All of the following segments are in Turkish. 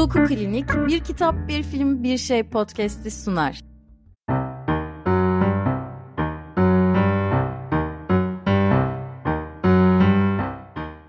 Doku Klinik, Bir Kitap, Bir Film, Bir Şey podcast'i sunar.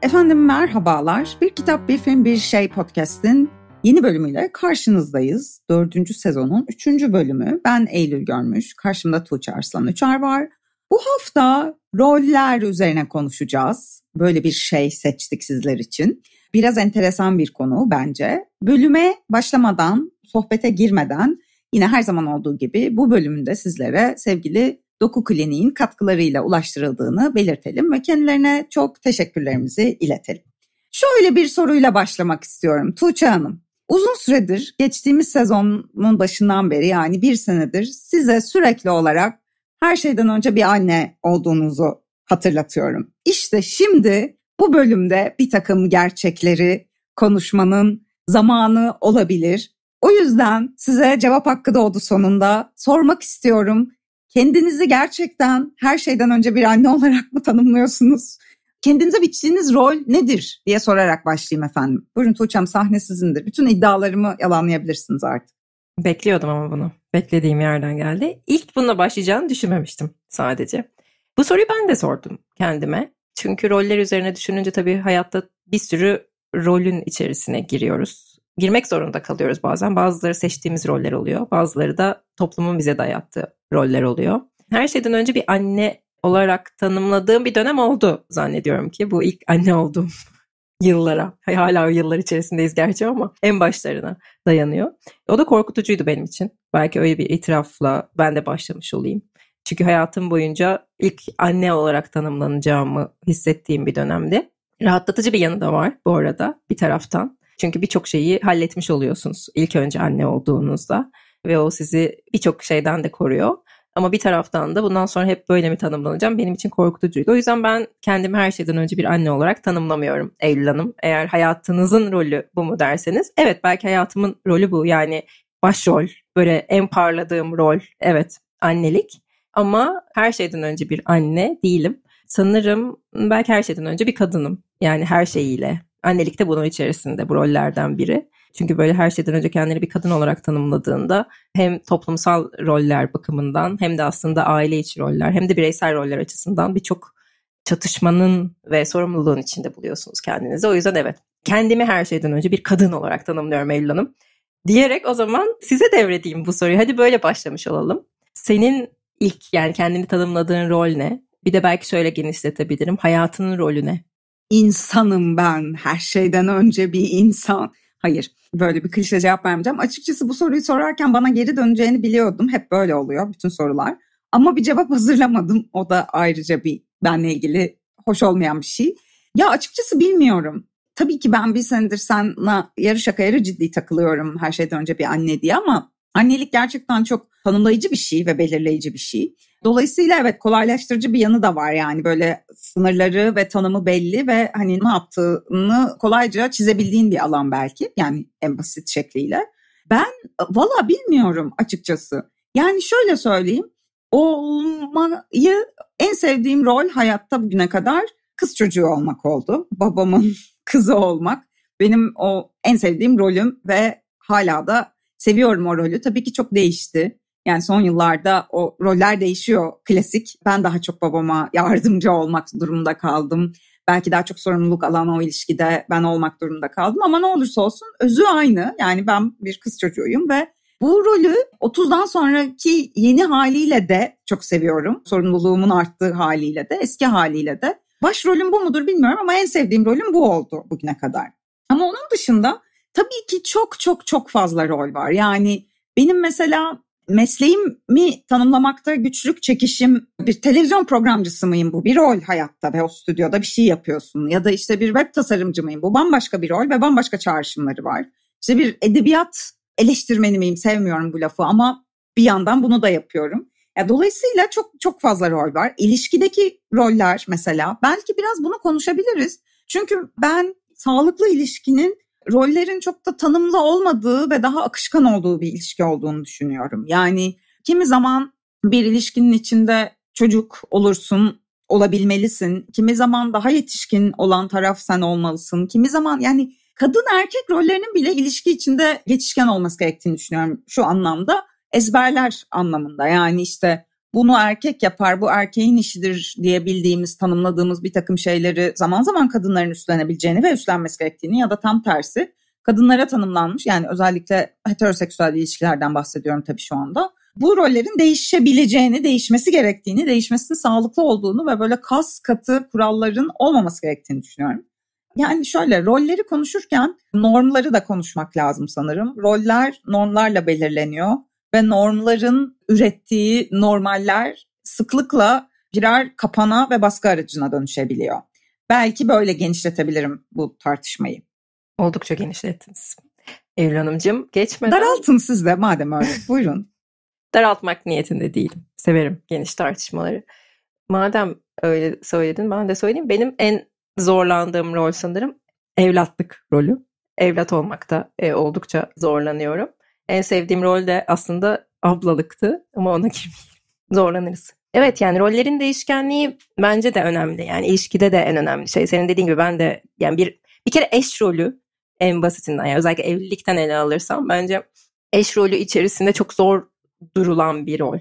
Efendim merhabalar. Bir Kitap, Bir Film, Bir Şey podcast'in yeni bölümüyle karşınızdayız. Dördüncü sezonun üçüncü bölümü. Ben Eylül Görmüş, karşımda Tuğçe Arslan Üçer var. Bu hafta roller üzerine konuşacağız. Böyle bir şey seçtik sizler için biraz enteresan bir konu bence. Bölüme başlamadan, sohbete girmeden yine her zaman olduğu gibi bu bölümünde sizlere sevgili Doku Kliniğin katkılarıyla ulaştırıldığını belirtelim ve kendilerine çok teşekkürlerimizi iletelim. Şöyle bir soruyla başlamak istiyorum Tuğçe Hanım. Uzun süredir geçtiğimiz sezonun başından beri yani bir senedir size sürekli olarak her şeyden önce bir anne olduğunuzu hatırlatıyorum. İşte şimdi bu bölümde bir takım gerçekleri konuşmanın zamanı olabilir. O yüzden size cevap hakkı doğdu sonunda. Sormak istiyorum. Kendinizi gerçekten her şeyden önce bir anne olarak mı tanımlıyorsunuz? Kendinize biçtiğiniz rol nedir diye sorarak başlayayım efendim. Buyurun Tuğçe'm sahne sizindir. Bütün iddialarımı yalanlayabilirsiniz artık. Bekliyordum ama bunu. Beklediğim yerden geldi. İlk bununla başlayacağını düşünmemiştim sadece. Bu soruyu ben de sordum kendime. Çünkü roller üzerine düşününce tabii hayatta bir sürü rolün içerisine giriyoruz. Girmek zorunda kalıyoruz bazen. Bazıları seçtiğimiz roller oluyor. Bazıları da toplumun bize dayattığı roller oluyor. Her şeyden önce bir anne olarak tanımladığım bir dönem oldu zannediyorum ki. Bu ilk anne olduğum yıllara. Hala o yıllar içerisindeyiz gerçi ama en başlarına dayanıyor. O da korkutucuydu benim için. Belki öyle bir itirafla ben de başlamış olayım. Çünkü hayatım boyunca ilk anne olarak tanımlanacağımı hissettiğim bir dönemdi. Rahatlatıcı bir yanı da var bu arada bir taraftan. Çünkü birçok şeyi halletmiş oluyorsunuz ilk önce anne olduğunuzda ve o sizi birçok şeyden de koruyor. Ama bir taraftan da bundan sonra hep böyle mi tanımlanacağım benim için korkutucuydu. O yüzden ben kendimi her şeyden önce bir anne olarak tanımlamıyorum Eylül Hanım. Eğer hayatınızın rolü bu mu derseniz evet belki hayatımın rolü bu yani başrol böyle en parladığım rol evet annelik. Ama her şeyden önce bir anne değilim. Sanırım belki her şeyden önce bir kadınım. Yani her şeyiyle. Annelik de bunun içerisinde bu rollerden biri. Çünkü böyle her şeyden önce kendini bir kadın olarak tanımladığında hem toplumsal roller bakımından hem de aslında aile içi roller hem de bireysel roller açısından birçok çatışmanın ve sorumluluğun içinde buluyorsunuz kendinizi. O yüzden evet kendimi her şeyden önce bir kadın olarak tanımlıyorum Eylül Hanım. Diyerek o zaman size devredeyim bu soruyu. Hadi böyle başlamış olalım. Senin ilk yani kendini tanımladığın rol ne? Bir de belki şöyle genişletebilirim. Hayatının rolü ne? İnsanım ben. Her şeyden önce bir insan. Hayır böyle bir klişe cevap vermeyeceğim. Açıkçası bu soruyu sorarken bana geri döneceğini biliyordum. Hep böyle oluyor bütün sorular. Ama bir cevap hazırlamadım. O da ayrıca bir benle ilgili hoş olmayan bir şey. Ya açıkçası bilmiyorum. Tabii ki ben bir senedir sana yarı şaka yarı ciddi takılıyorum her şeyden önce bir anne diye ama annelik gerçekten çok tanımlayıcı bir şey ve belirleyici bir şey. Dolayısıyla evet kolaylaştırıcı bir yanı da var yani böyle sınırları ve tanımı belli ve hani ne yaptığını kolayca çizebildiğin bir alan belki yani en basit şekliyle. Ben valla bilmiyorum açıkçası. Yani şöyle söyleyeyim olmayı en sevdiğim rol hayatta bugüne kadar kız çocuğu olmak oldu. Babamın kızı olmak benim o en sevdiğim rolüm ve hala da seviyorum o rolü. Tabii ki çok değişti. Yani son yıllarda o roller değişiyor klasik. Ben daha çok babama yardımcı olmak durumunda kaldım. Belki daha çok sorumluluk alan o ilişkide ben olmak durumunda kaldım ama ne olursa olsun özü aynı. Yani ben bir kız çocuğuyum ve bu rolü 30'dan sonraki yeni haliyle de çok seviyorum. Sorumluluğumun arttığı haliyle de, eski haliyle de. Başrolüm bu mudur bilmiyorum ama en sevdiğim rolüm bu oldu bugüne kadar. Ama onun dışında tabii ki çok çok çok fazla rol var. Yani benim mesela mesleğimi tanımlamakta güçlük çekişim bir televizyon programcısı mıyım bu bir rol hayatta ve o stüdyoda bir şey yapıyorsun ya da işte bir web tasarımcı mıyım bu bambaşka bir rol ve bambaşka çağrışımları var. İşte bir edebiyat eleştirmeni miyim sevmiyorum bu lafı ama bir yandan bunu da yapıyorum. Ya dolayısıyla çok çok fazla rol var. İlişkideki roller mesela belki biraz bunu konuşabiliriz. Çünkü ben sağlıklı ilişkinin rollerin çok da tanımlı olmadığı ve daha akışkan olduğu bir ilişki olduğunu düşünüyorum. Yani kimi zaman bir ilişkinin içinde çocuk olursun, olabilmelisin. Kimi zaman daha yetişkin olan taraf sen olmalısın. Kimi zaman yani kadın erkek rollerinin bile ilişki içinde geçişken olması gerektiğini düşünüyorum şu anlamda. Ezberler anlamında yani işte bunu erkek yapar, bu erkeğin işidir diyebildiğimiz, tanımladığımız bir takım şeyleri zaman zaman kadınların üstlenebileceğini ve üstlenmesi gerektiğini ya da tam tersi kadınlara tanımlanmış yani özellikle heteroseksüel ilişkilerden bahsediyorum tabii şu anda. Bu rollerin değişebileceğini, değişmesi gerektiğini, değişmesinin sağlıklı olduğunu ve böyle kas katı kuralların olmaması gerektiğini düşünüyorum. Yani şöyle rolleri konuşurken normları da konuşmak lazım sanırım. Roller normlarla belirleniyor ve normların ürettiği normaller sıklıkla birer kapana ve baskı aracına dönüşebiliyor. Belki böyle genişletebilirim bu tartışmayı. Oldukça genişlettiniz. Eylül Hanımcığım geçmeden... Daraltın siz de madem öyle. Buyurun. Daraltmak niyetinde değilim. Severim geniş tartışmaları. Madem öyle söyledin ben de söyleyeyim. Benim en zorlandığım rol sanırım evlatlık rolü. Evlat olmakta e, oldukça zorlanıyorum. En sevdiğim rol de aslında ablalıktı ama ona girmeyeyim. Zorlanırız. Evet yani rollerin değişkenliği bence de önemli. Yani ilişkide de en önemli şey. Senin dediğin gibi ben de yani bir bir kere eş rolü en basitinden yani özellikle evlilikten ele alırsam bence eş rolü içerisinde çok zor durulan bir rol.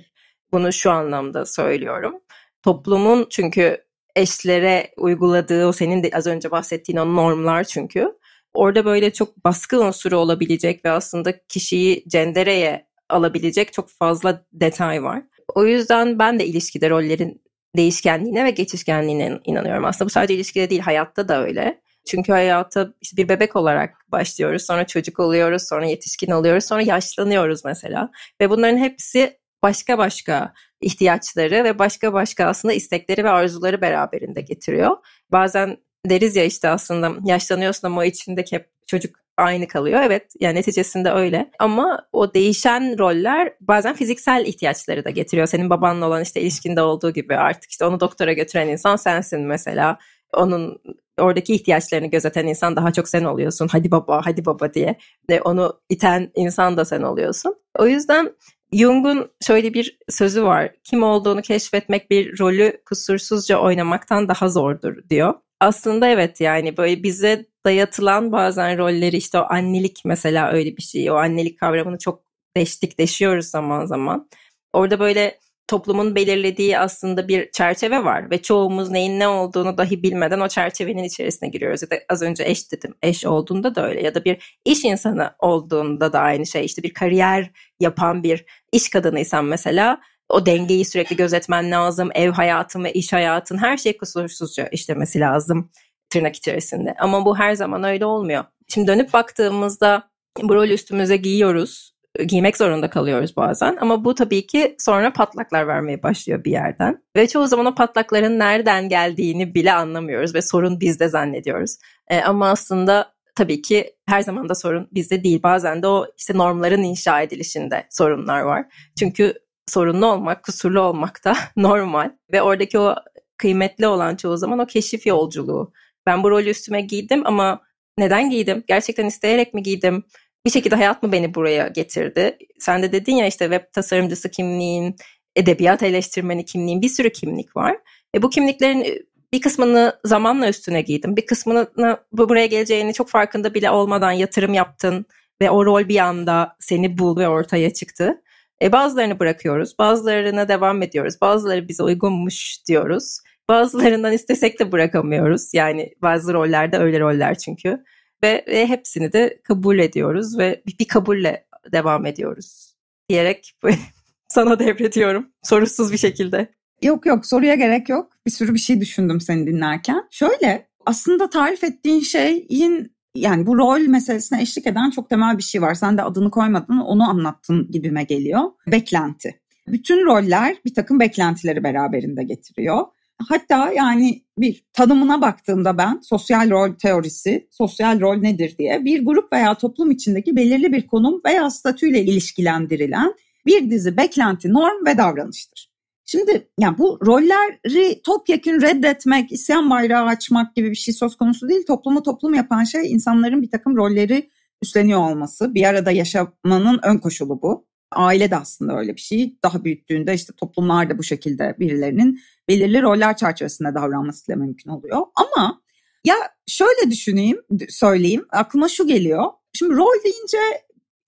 Bunu şu anlamda söylüyorum. Toplumun çünkü eşlere uyguladığı o senin de az önce bahsettiğin o normlar çünkü Orada böyle çok baskı unsuru olabilecek ve aslında kişiyi cendereye alabilecek çok fazla detay var. O yüzden ben de ilişkide rollerin değişkenliğine ve geçişkenliğine inanıyorum. Aslında bu sadece ilişkide değil, hayatta da öyle. Çünkü hayata işte bir bebek olarak başlıyoruz, sonra çocuk oluyoruz, sonra yetişkin oluyoruz, sonra yaşlanıyoruz mesela. Ve bunların hepsi başka başka ihtiyaçları ve başka başka aslında istekleri ve arzuları beraberinde getiriyor. Bazen deriz ya işte aslında yaşlanıyorsun ama içindeki hep çocuk aynı kalıyor. Evet yani neticesinde öyle. Ama o değişen roller bazen fiziksel ihtiyaçları da getiriyor. Senin babanla olan işte ilişkinde olduğu gibi artık işte onu doktora götüren insan sensin mesela. Onun oradaki ihtiyaçlarını gözeten insan daha çok sen oluyorsun. Hadi baba, hadi baba diye. Ve onu iten insan da sen oluyorsun. O yüzden Jung'un şöyle bir sözü var. Kim olduğunu keşfetmek bir rolü kusursuzca oynamaktan daha zordur diyor aslında evet yani böyle bize dayatılan bazen rolleri işte o annelik mesela öyle bir şey. O annelik kavramını çok deştik deşiyoruz zaman zaman. Orada böyle toplumun belirlediği aslında bir çerçeve var ve çoğumuz neyin ne olduğunu dahi bilmeden o çerçevenin içerisine giriyoruz. Ya da az önce eş dedim. Eş olduğunda da öyle ya da bir iş insanı olduğunda da aynı şey. İşte bir kariyer yapan bir iş kadınıysan mesela o dengeyi sürekli gözetmen lazım. Ev hayatın ve iş hayatın her şey kusursuzca işlemesi lazım tırnak içerisinde. Ama bu her zaman öyle olmuyor. Şimdi dönüp baktığımızda bu rol üstümüze giyiyoruz. Giymek zorunda kalıyoruz bazen ama bu tabii ki sonra patlaklar vermeye başlıyor bir yerden. Ve çoğu zaman o patlakların nereden geldiğini bile anlamıyoruz ve sorun bizde zannediyoruz. E, ama aslında tabii ki her zaman da sorun bizde değil. Bazen de o işte normların inşa edilişinde sorunlar var. Çünkü sorunlu olmak, kusurlu olmak da normal. Ve oradaki o kıymetli olan çoğu zaman o keşif yolculuğu. Ben bu rolü üstüme giydim ama neden giydim? Gerçekten isteyerek mi giydim? Bir şekilde hayat mı beni buraya getirdi? Sen de dedin ya işte web tasarımcısı kimliğin, edebiyat eleştirmeni kimliğin, bir sürü kimlik var. E bu kimliklerin e, bir kısmını zamanla üstüne giydim. Bir kısmını buraya geleceğini çok farkında bile olmadan yatırım yaptın ve o rol bir anda seni bul ve ortaya çıktı. E, bazılarını bırakıyoruz, bazılarına devam ediyoruz, bazıları bize uygunmuş diyoruz. Bazılarından istesek de bırakamıyoruz. Yani bazı rollerde öyle roller çünkü. Ve, ve hepsini de kabul ediyoruz ve bir kabulle devam ediyoruz diyerek sana devrediyorum sorusuz bir şekilde. Yok yok soruya gerek yok. Bir sürü bir şey düşündüm seni dinlerken. Şöyle aslında tarif ettiğin şeyin yani bu rol meselesine eşlik eden çok temel bir şey var. Sen de adını koymadın onu anlattın gibime geliyor. Beklenti. Bütün roller bir takım beklentileri beraberinde getiriyor. Hatta yani bir tanımına baktığımda ben sosyal rol teorisi, sosyal rol nedir diye bir grup veya toplum içindeki belirli bir konum veya statüyle ilişkilendirilen bir dizi beklenti, norm ve davranıştır. Şimdi yani bu rolleri topyekün reddetmek, isyan bayrağı açmak gibi bir şey söz konusu değil. Toplumu toplum yapan şey insanların bir takım rolleri üstleniyor olması. Bir arada yaşamanın ön koşulu bu. Aile de aslında öyle bir şey. Daha büyüttüğünde işte toplumlar da bu şekilde birilerinin belirli roller çerçevesinde davranması ile mümkün oluyor. Ama ya şöyle düşüneyim, söyleyeyim. Aklıma şu geliyor. Şimdi rol deyince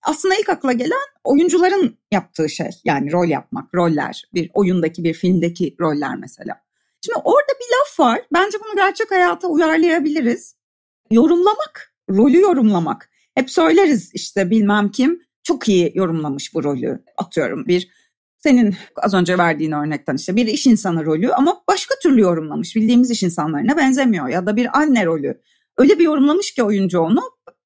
aslında ilk akla gelen oyuncuların yaptığı şey. Yani rol yapmak, roller. Bir oyundaki, bir filmdeki roller mesela. Şimdi orada bir laf var. Bence bunu gerçek hayata uyarlayabiliriz. Yorumlamak, rolü yorumlamak. Hep söyleriz işte bilmem kim çok iyi yorumlamış bu rolü. Atıyorum bir senin az önce verdiğin örnekten işte bir iş insanı rolü ama başka türlü yorumlamış. Bildiğimiz iş insanlarına benzemiyor ya da bir anne rolü. Öyle bir yorumlamış ki oyuncu onu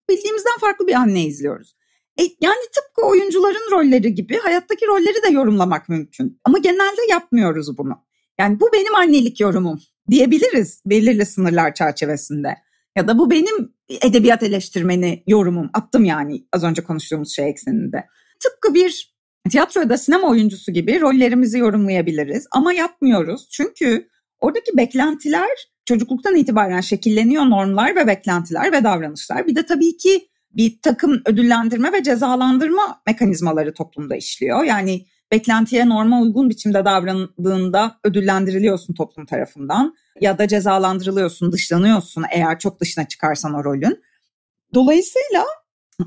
bildiğimizden farklı bir anne izliyoruz. E, yani tıpkı oyuncuların rolleri gibi hayattaki rolleri de yorumlamak mümkün. Ama genelde yapmıyoruz bunu. Yani bu benim annelik yorumum diyebiliriz belirli sınırlar çerçevesinde. Ya da bu benim edebiyat eleştirmeni yorumum. Attım yani az önce konuştuğumuz şey ekseninde. Tıpkı bir tiyatro ya sinema oyuncusu gibi rollerimizi yorumlayabiliriz ama yapmıyoruz. Çünkü oradaki beklentiler çocukluktan itibaren şekilleniyor normlar ve beklentiler ve davranışlar. Bir de tabii ki bir takım ödüllendirme ve cezalandırma mekanizmaları toplumda işliyor. Yani beklentiye norma uygun biçimde davrandığında ödüllendiriliyorsun toplum tarafından ya da cezalandırılıyorsun, dışlanıyorsun eğer çok dışına çıkarsan o rolün. Dolayısıyla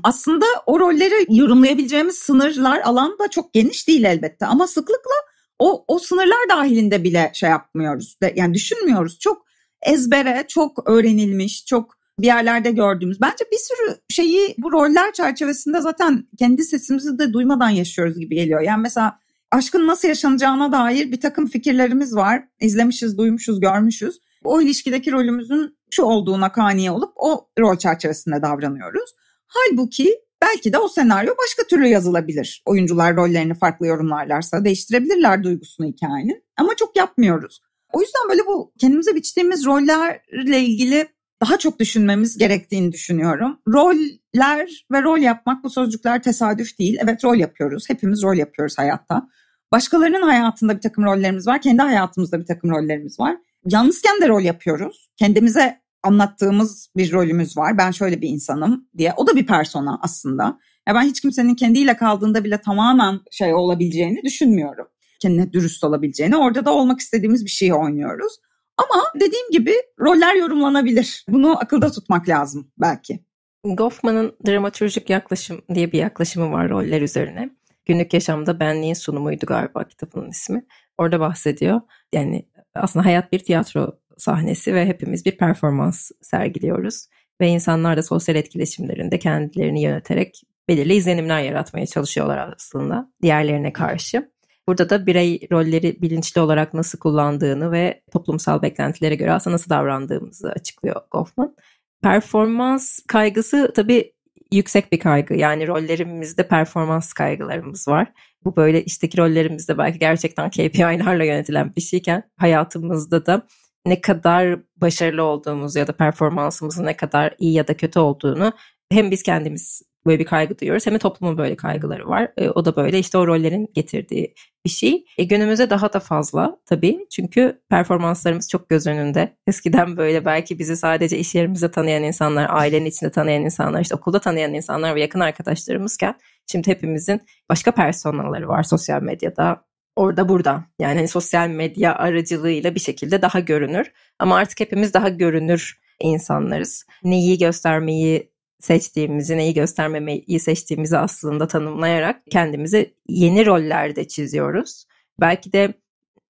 aslında o rolleri yorumlayabileceğimiz sınırlar alan da çok geniş değil elbette ama sıklıkla o, o sınırlar dahilinde bile şey yapmıyoruz. Yani düşünmüyoruz. Çok ezbere, çok öğrenilmiş, çok bir yerlerde gördüğümüz. Bence bir sürü şeyi bu roller çerçevesinde zaten kendi sesimizi de duymadan yaşıyoruz gibi geliyor. Yani mesela aşkın nasıl yaşanacağına dair bir takım fikirlerimiz var. İzlemişiz, duymuşuz, görmüşüz. O ilişkideki rolümüzün şu olduğuna kaniye olup o rol çerçevesinde davranıyoruz. Halbuki belki de o senaryo başka türlü yazılabilir. Oyuncular rollerini farklı yorumlarlarsa değiştirebilirler duygusunu hikayenin ama çok yapmıyoruz. O yüzden böyle bu kendimize biçtiğimiz rollerle ilgili daha çok düşünmemiz gerektiğini düşünüyorum. Roller ve rol yapmak bu sözcükler tesadüf değil. Evet rol yapıyoruz. Hepimiz rol yapıyoruz hayatta. Başkalarının hayatında bir takım rollerimiz var. Kendi hayatımızda bir takım rollerimiz var. Yalnızken de rol yapıyoruz. Kendimize anlattığımız bir rolümüz var. Ben şöyle bir insanım diye. O da bir persona aslında. Ya ben hiç kimsenin kendiyle kaldığında bile tamamen şey olabileceğini düşünmüyorum. Kendine dürüst olabileceğini. Orada da olmak istediğimiz bir şeyi oynuyoruz. Ama dediğim gibi roller yorumlanabilir. Bunu akılda tutmak lazım belki. Goffman'ın dramatürjik yaklaşım diye bir yaklaşımı var roller üzerine. Günlük yaşamda benliğin sunumuydu galiba kitabının ismi. Orada bahsediyor. Yani aslında hayat bir tiyatro sahnesi ve hepimiz bir performans sergiliyoruz. Ve insanlar da sosyal etkileşimlerinde kendilerini yöneterek belirli izlenimler yaratmaya çalışıyorlar aslında diğerlerine karşı. Burada da birey rolleri bilinçli olarak nasıl kullandığını ve toplumsal beklentilere göre aslında nasıl davrandığımızı açıklıyor Goffman. Performans kaygısı tabii yüksek bir kaygı. Yani rollerimizde performans kaygılarımız var. Bu böyle işteki rollerimizde belki gerçekten KPI'larla yönetilen bir şeyken hayatımızda da ne kadar başarılı olduğumuz ya da performansımızın ne kadar iyi ya da kötü olduğunu hem biz kendimiz böyle bir kaygı duyuyoruz. Hem de toplumun böyle kaygıları var. E, o da böyle işte o rollerin getirdiği bir şey. E, günümüze daha da fazla tabii. Çünkü performanslarımız çok göz önünde. Eskiden böyle belki bizi sadece iş yerimizde tanıyan insanlar, ailenin içinde tanıyan insanlar, işte okulda tanıyan insanlar ve yakın arkadaşlarımızken şimdi hepimizin başka personaları var sosyal medyada, orada burada. Yani hani sosyal medya aracılığıyla bir şekilde daha görünür. Ama artık hepimiz daha görünür insanlarız. Neyi göstermeyi seçtiğimizi, neyi göstermemeyi seçtiğimizi aslında tanımlayarak kendimizi yeni rollerde çiziyoruz. Belki de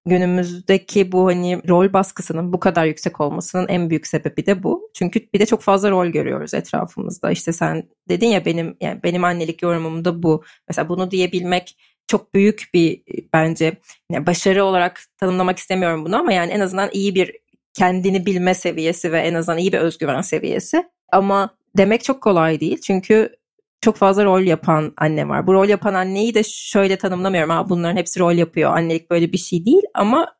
günümüzdeki bu hani rol baskısının bu kadar yüksek olmasının en büyük sebebi de bu. Çünkü bir de çok fazla rol görüyoruz etrafımızda. İşte sen dedin ya benim yani benim annelik yorumum da bu. Mesela bunu diyebilmek çok büyük bir bence yani başarı olarak tanımlamak istemiyorum bunu ama yani en azından iyi bir kendini bilme seviyesi ve en azından iyi bir özgüven seviyesi. Ama demek çok kolay değil. Çünkü çok fazla rol yapan anne var. Bu rol yapan anneyi de şöyle tanımlamıyorum. Ha, bunların hepsi rol yapıyor. Annelik böyle bir şey değil ama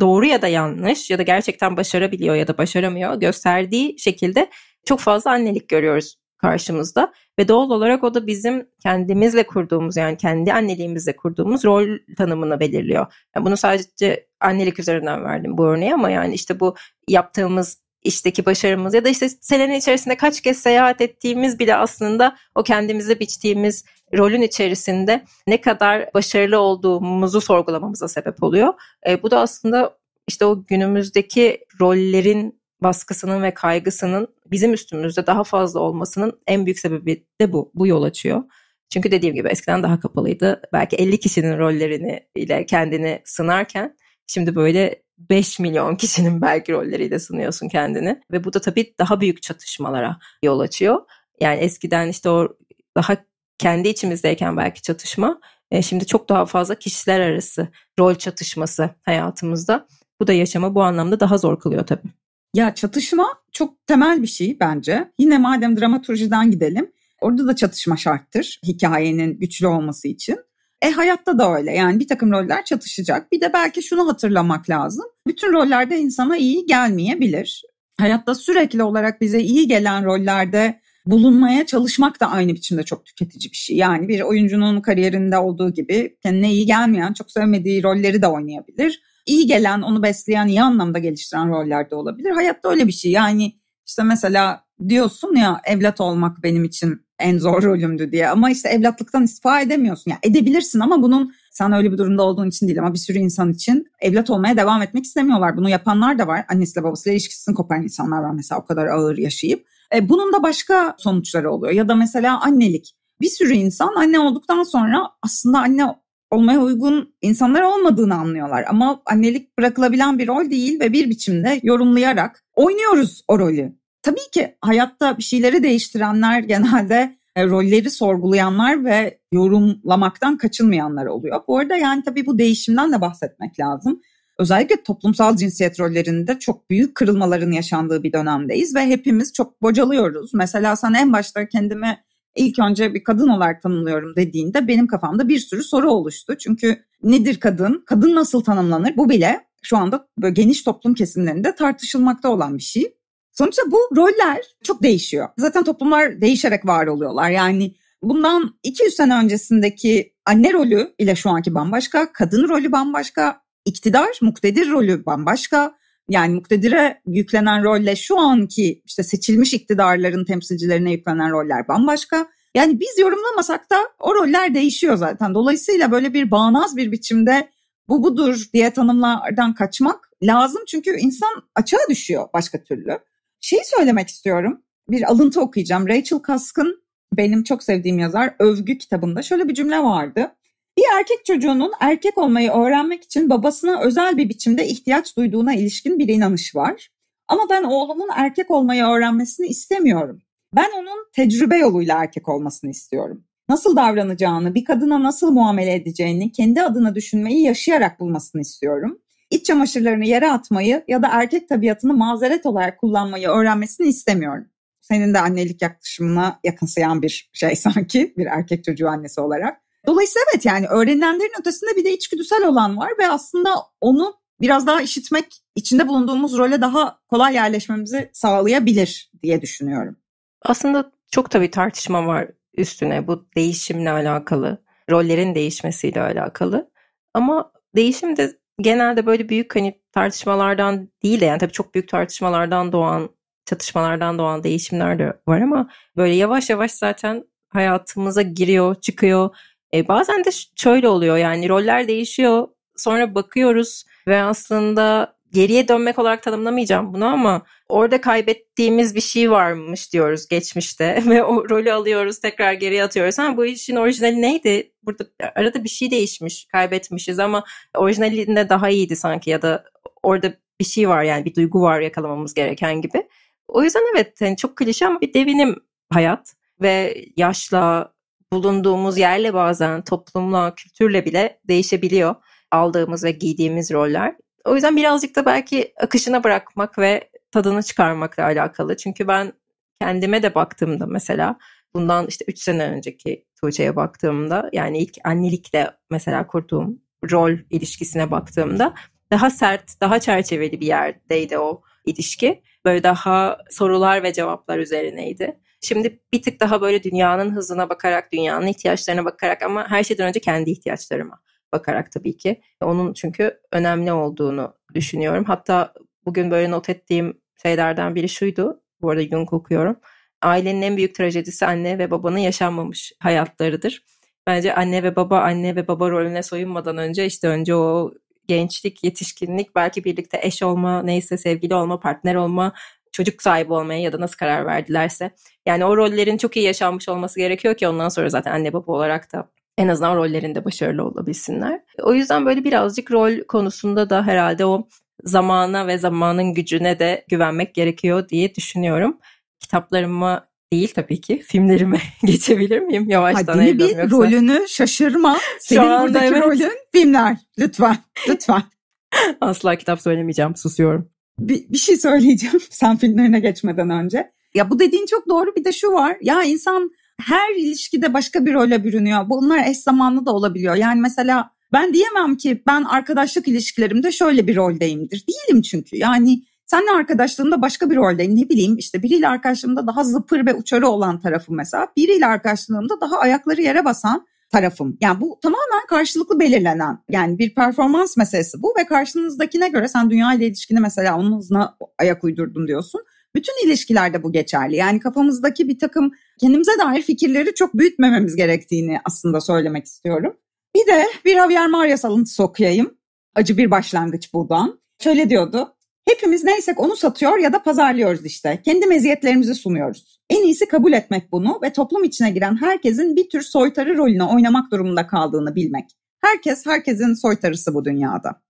doğru ya da yanlış ya da gerçekten başarabiliyor ya da başaramıyor gösterdiği şekilde çok fazla annelik görüyoruz karşımızda ve doğal olarak o da bizim kendimizle kurduğumuz yani kendi anneliğimizle kurduğumuz rol tanımını belirliyor. Yani bunu sadece annelik üzerinden verdim bu örneği ama yani işte bu yaptığımız işteki başarımız ya da işte sene içerisinde kaç kez seyahat ettiğimiz bile aslında o kendimize biçtiğimiz rolün içerisinde ne kadar başarılı olduğumuzu sorgulamamıza sebep oluyor. E, bu da aslında işte o günümüzdeki rollerin baskısının ve kaygısının bizim üstümüzde daha fazla olmasının en büyük sebebi de bu. Bu yol açıyor. Çünkü dediğim gibi eskiden daha kapalıydı. Belki 50 kişinin rollerini ile kendini sınarken şimdi böyle 5 milyon kişinin belki rolleriyle sunuyorsun kendini. Ve bu da tabii daha büyük çatışmalara yol açıyor. Yani eskiden işte o daha kendi içimizdeyken belki çatışma. E, şimdi çok daha fazla kişiler arası rol çatışması hayatımızda. Bu da yaşama bu anlamda daha zor kılıyor tabii. Ya çatışma çok temel bir şey bence. Yine madem dramaturjiden gidelim. Orada da çatışma şarttır hikayenin güçlü olması için. E hayatta da öyle yani bir takım roller çatışacak. Bir de belki şunu hatırlamak lazım. Bütün rollerde insana iyi gelmeyebilir. Hayatta sürekli olarak bize iyi gelen rollerde bulunmaya çalışmak da aynı biçimde çok tüketici bir şey. Yani bir oyuncunun kariyerinde olduğu gibi kendine iyi gelmeyen, çok sevmediği rolleri de oynayabilir. İyi gelen, onu besleyen, iyi anlamda geliştiren roller de olabilir. Hayatta öyle bir şey. Yani işte mesela diyorsun ya evlat olmak benim için en zor rolümdü diye. Ama işte evlatlıktan istifa edemiyorsun. Yani edebilirsin ama bunun sen öyle bir durumda olduğun için değil ama bir sürü insan için evlat olmaya devam etmek istemiyorlar. Bunu yapanlar da var. Annesiyle babasıyla ilişkisini koparan insanlar var mesela o kadar ağır yaşayıp. E, bunun da başka sonuçları oluyor. Ya da mesela annelik. Bir sürü insan anne olduktan sonra aslında anne olmaya uygun insanlar olmadığını anlıyorlar. Ama annelik bırakılabilen bir rol değil ve bir biçimde yorumlayarak oynuyoruz o rolü. Tabii ki hayatta bir şeyleri değiştirenler genelde e, rolleri sorgulayanlar ve yorumlamaktan kaçınmayanlar oluyor. Bu arada yani tabii bu değişimden de bahsetmek lazım. Özellikle toplumsal cinsiyet rollerinde çok büyük kırılmaların yaşandığı bir dönemdeyiz ve hepimiz çok bocalıyoruz. Mesela sen en başta kendimi ilk önce bir kadın olarak tanımlıyorum dediğinde benim kafamda bir sürü soru oluştu. Çünkü nedir kadın? Kadın nasıl tanımlanır? Bu bile şu anda böyle geniş toplum kesimlerinde tartışılmakta olan bir şey. Sonuçta bu roller çok değişiyor. Zaten toplumlar değişerek var oluyorlar. Yani bundan 200 sene öncesindeki anne rolü ile şu anki bambaşka, kadın rolü bambaşka, iktidar, muktedir rolü bambaşka. Yani muktedire yüklenen rolle şu anki işte seçilmiş iktidarların temsilcilerine yüklenen roller bambaşka. Yani biz yorumlamasak da o roller değişiyor zaten. Dolayısıyla böyle bir bağnaz bir biçimde bu budur diye tanımlardan kaçmak lazım. Çünkü insan açığa düşüyor başka türlü. Şeyi söylemek istiyorum. Bir alıntı okuyacağım. Rachel Kask'ın benim çok sevdiğim yazar Övgü kitabında şöyle bir cümle vardı. Bir erkek çocuğunun erkek olmayı öğrenmek için babasına özel bir biçimde ihtiyaç duyduğuna ilişkin bir inanış var. Ama ben oğlumun erkek olmayı öğrenmesini istemiyorum. Ben onun tecrübe yoluyla erkek olmasını istiyorum. Nasıl davranacağını, bir kadına nasıl muamele edeceğini, kendi adına düşünmeyi yaşayarak bulmasını istiyorum iç çamaşırlarını yere atmayı ya da erkek tabiatını mazeret olarak kullanmayı öğrenmesini istemiyorum. Senin de annelik yaklaşımına yakınsayan bir şey sanki bir erkek çocuğu annesi olarak. Dolayısıyla evet yani öğrenilenlerin ötesinde bir de içgüdüsel olan var ve aslında onu biraz daha işitmek içinde bulunduğumuz role daha kolay yerleşmemizi sağlayabilir diye düşünüyorum. Aslında çok tabii tartışma var üstüne bu değişimle alakalı, rollerin değişmesiyle alakalı. Ama değişim de genelde böyle büyük hani tartışmalardan değil de yani tabii çok büyük tartışmalardan doğan çatışmalardan doğan değişimler de var ama böyle yavaş yavaş zaten hayatımıza giriyor, çıkıyor. E, bazen de şöyle oluyor yani roller değişiyor. Sonra bakıyoruz ve aslında geriye dönmek olarak tanımlamayacağım bunu ama orada kaybettiğimiz bir şey varmış diyoruz geçmişte ve o rolü alıyoruz tekrar geriye atıyoruz. Ama bu işin orijinali neydi? Burada arada bir şey değişmiş, kaybetmişiz ama orijinalinde daha iyiydi sanki ya da orada bir şey var yani bir duygu var yakalamamız gereken gibi. O yüzden evet yani çok klişe ama bir devinim hayat ve yaşla bulunduğumuz yerle bazen toplumla, kültürle bile değişebiliyor aldığımız ve giydiğimiz roller. O yüzden birazcık da belki akışına bırakmak ve tadını çıkarmakla alakalı. Çünkü ben kendime de baktığımda mesela bundan işte 3 sene önceki Tuğçe'ye baktığımda yani ilk annelikle mesela kurduğum rol ilişkisine baktığımda daha sert, daha çerçeveli bir yerdeydi o ilişki. Böyle daha sorular ve cevaplar üzerineydi. Şimdi bir tık daha böyle dünyanın hızına bakarak, dünyanın ihtiyaçlarına bakarak ama her şeyden önce kendi ihtiyaçlarıma bakarak tabii ki. Onun çünkü önemli olduğunu düşünüyorum. Hatta bugün böyle not ettiğim şeylerden biri şuydu. Bu arada Jung okuyorum. Ailenin en büyük trajedisi anne ve babanın yaşanmamış hayatlarıdır. Bence anne ve baba anne ve baba rolüne soyunmadan önce işte önce o gençlik, yetişkinlik, belki birlikte eş olma, neyse sevgili olma, partner olma, çocuk sahibi olmaya ya da nasıl karar verdilerse. Yani o rollerin çok iyi yaşanmış olması gerekiyor ki ondan sonra zaten anne baba olarak da en azından rollerinde başarılı olabilsinler. O yüzden böyle birazcık rol konusunda da herhalde o zamana ve zamanın gücüne de güvenmek gerekiyor diye düşünüyorum. Kitaplarımı değil tabii ki filmlerime geçebilir miyim yavaştan? Hadi bir yoksa... rolünü şaşırma. Senin Şu anda buradaki evet. rolün filmler. Lütfen, lütfen. Asla kitap söylemeyeceğim, susuyorum. Bir, bir şey söyleyeceğim sen filmlerine geçmeden önce. Ya bu dediğin çok doğru bir de şu var. Ya insan her ilişkide başka bir role bürünüyor. Bunlar eş zamanlı da olabiliyor. Yani mesela ben diyemem ki ben arkadaşlık ilişkilerimde şöyle bir roldeyimdir. Değilim çünkü. Yani Senle arkadaşlığında başka bir roldeyim. Ne bileyim işte biriyle arkadaşlığımda daha zıpır ve uçarı olan tarafım mesela. Biriyle arkadaşlığımda daha ayakları yere basan tarafım. Yani bu tamamen karşılıklı belirlenen yani bir performans meselesi bu ve karşınızdakine göre sen dünya ile ilişkini mesela onun hızına ayak uydurdun diyorsun. Bütün ilişkilerde bu geçerli. Yani kafamızdaki bir takım kendimize dair fikirleri çok büyütmememiz gerektiğini aslında söylemek istiyorum. Bir de bir Javier Marias alıntısı okuyayım. Acı bir başlangıç buradan. Şöyle diyordu. Hepimiz neyse onu satıyor ya da pazarlıyoruz işte. Kendi meziyetlerimizi sunuyoruz. En iyisi kabul etmek bunu ve toplum içine giren herkesin bir tür soytarı rolünü oynamak durumunda kaldığını bilmek. Herkes herkesin soytarısı bu dünyada.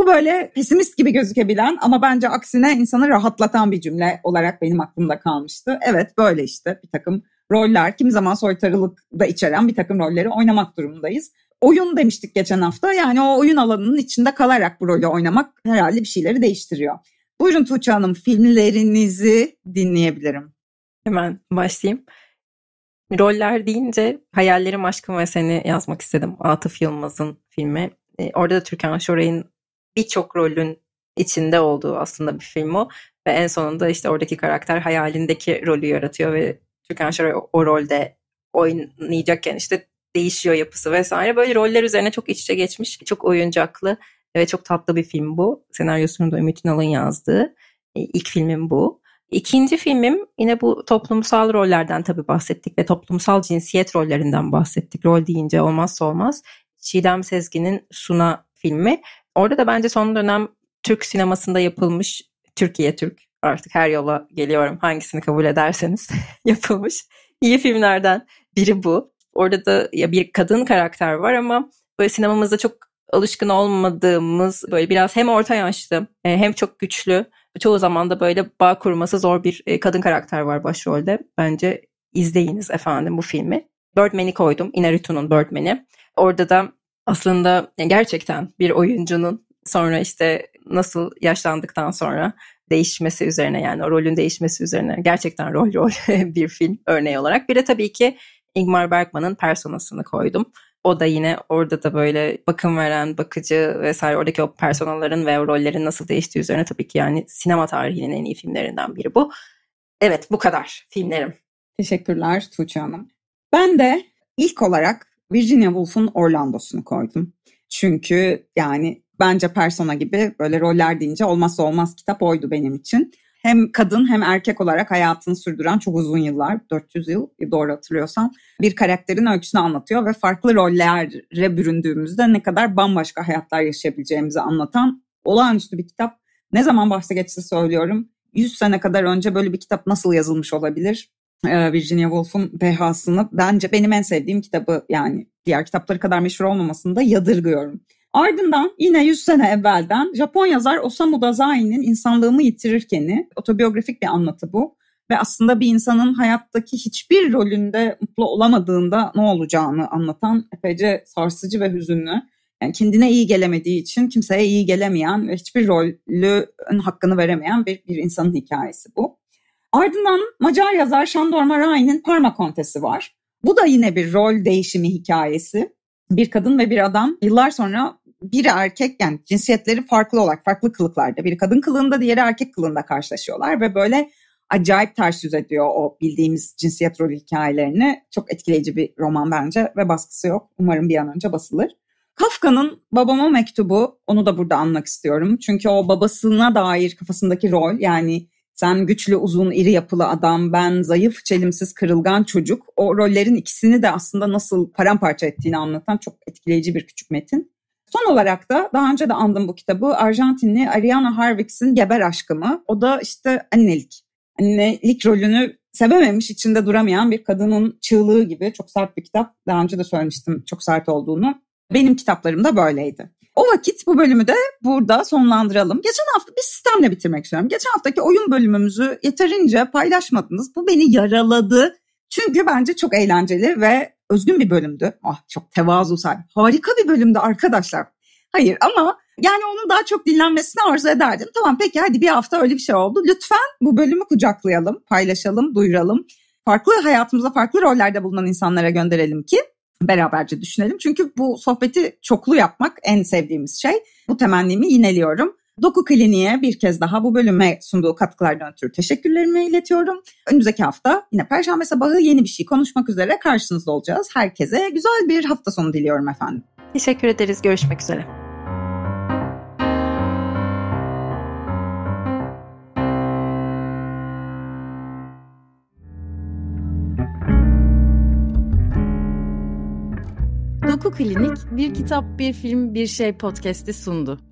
Bu böyle pesimist gibi gözükebilen ama bence aksine insanı rahatlatan bir cümle olarak benim aklımda kalmıştı. Evet böyle işte bir takım roller Kim zaman soytarılık da içeren bir takım rolleri oynamak durumundayız. Oyun demiştik geçen hafta yani o oyun alanının içinde kalarak bu rolü oynamak herhalde bir şeyleri değiştiriyor. Buyurun Tuğçe Hanım filmlerinizi dinleyebilirim. Hemen başlayayım. Roller deyince Hayallerim Aşkım ve Seni yazmak istedim. Atıf Yılmaz'ın filmi. E, orada da Türkan Şoray'ın birçok rolün içinde olduğu aslında bir film o. Ve en sonunda işte oradaki karakter hayalindeki rolü yaratıyor ve Türkan Şoray o, rolde oynayacakken işte değişiyor yapısı vesaire. Böyle roller üzerine çok iç içe geçmiş, çok oyuncaklı ve çok tatlı bir film bu. Senaryosunu da Ümit Nal'ın yazdığı. E, ilk filmim bu. İkinci filmim yine bu toplumsal rollerden tabii bahsettik ve toplumsal cinsiyet rollerinden bahsettik. Rol deyince olmazsa olmaz. Çiğdem Sezgin'in Suna filmi Orada da bence son dönem Türk sinemasında yapılmış Türkiye Türk artık her yola geliyorum hangisini kabul ederseniz yapılmış iyi filmlerden biri bu. Orada da ya bir kadın karakter var ama böyle sinemamızda çok alışkın olmadığımız böyle biraz hem orta yaşlı e, hem çok güçlü çoğu zaman da böyle bağ kurması zor bir e, kadın karakter var başrolde. Bence izleyiniz efendim bu filmi. Birdman'i koydum. Inaritun'un Birdman'i. Orada da aslında gerçekten bir oyuncunun sonra işte nasıl yaşlandıktan sonra değişmesi üzerine yani o rolün değişmesi üzerine gerçekten rol rol bir film örneği olarak. Bir de tabii ki Ingmar Bergman'ın personasını koydum. O da yine orada da böyle bakım veren, bakıcı vesaire oradaki o personaların ve o rollerin nasıl değiştiği üzerine tabii ki yani sinema tarihinin en iyi filmlerinden biri bu. Evet bu kadar filmlerim. Teşekkürler Tuğçe Hanım. Ben de ilk olarak Virginia Woolf'un Orlando'sunu koydum. Çünkü yani bence persona gibi böyle roller deyince olmazsa olmaz kitap oydu benim için. Hem kadın hem erkek olarak hayatını sürdüren çok uzun yıllar, 400 yıl doğru hatırlıyorsam bir karakterin öyküsünü anlatıyor ve farklı rollere büründüğümüzde ne kadar bambaşka hayatlar yaşayabileceğimizi anlatan olağanüstü bir kitap. Ne zaman bahse geçti söylüyorum. 100 sene kadar önce böyle bir kitap nasıl yazılmış olabilir? Ee, Virginia Woolf'un PH'sını bence benim en sevdiğim kitabı yani diğer kitapları kadar meşhur olmamasını da yadırgıyorum. Ardından yine 100 sene evvelden Japon yazar Osamu Dazai'nin insanlığımı Yitirirken'i otobiyografik bir anlatı bu. Ve aslında bir insanın hayattaki hiçbir rolünde mutlu olamadığında ne olacağını anlatan epeyce sarsıcı ve hüzünlü. Yani kendine iyi gelemediği için kimseye iyi gelemeyen ve hiçbir rolün hakkını veremeyen bir, bir insanın hikayesi bu. Ardından Macar yazar Şandor Marai'nin Parma Kontesi var. Bu da yine bir rol değişimi hikayesi. Bir kadın ve bir adam yıllar sonra biri erkek yani cinsiyetleri farklı olarak farklı kılıklarda biri kadın kılığında diğeri erkek kılığında karşılaşıyorlar ve böyle acayip ters yüz ediyor o bildiğimiz cinsiyet rol hikayelerini. Çok etkileyici bir roman bence ve baskısı yok. Umarım bir an önce basılır. Kafka'nın babama mektubu onu da burada anmak istiyorum. Çünkü o babasına dair kafasındaki rol yani sen güçlü, uzun, iri yapılı adam, ben zayıf, çelimsiz, kırılgan çocuk. O rollerin ikisini de aslında nasıl paramparça ettiğini anlatan çok etkileyici bir küçük metin. Son olarak da daha önce de andım bu kitabı. Arjantinli Ariana Harvicks'in Geber aşkı mı? O da işte annelik. Annelik rolünü sevememiş, içinde duramayan bir kadının çığlığı gibi çok sert bir kitap. Daha önce de söylemiştim çok sert olduğunu. Benim kitaplarım da böyleydi. O vakit bu bölümü de burada sonlandıralım. Geçen hafta bir sistemle bitirmek istiyorum. Geçen haftaki oyun bölümümüzü yeterince paylaşmadınız. Bu beni yaraladı. Çünkü bence çok eğlenceli ve özgün bir bölümdü. Ah çok tevazu sahibi. Harika bir bölümdü arkadaşlar. Hayır ama yani onun daha çok dinlenmesini arzu ederdim. Tamam peki hadi bir hafta öyle bir şey oldu. Lütfen bu bölümü kucaklayalım, paylaşalım, duyuralım. Farklı hayatımızda farklı rollerde bulunan insanlara gönderelim ki beraberce düşünelim. Çünkü bu sohbeti çoklu yapmak en sevdiğimiz şey. Bu temennimi yineliyorum. Doku Kliniğe bir kez daha bu bölüme sunduğu katkılardan ötürü teşekkürlerimi iletiyorum. Önümüzdeki hafta yine Perşembe sabahı yeni bir şey konuşmak üzere karşınızda olacağız. Herkese güzel bir hafta sonu diliyorum efendim. Teşekkür ederiz. Görüşmek üzere. Doku Klinik bir kitap, bir film, bir şey podcast'i sundu.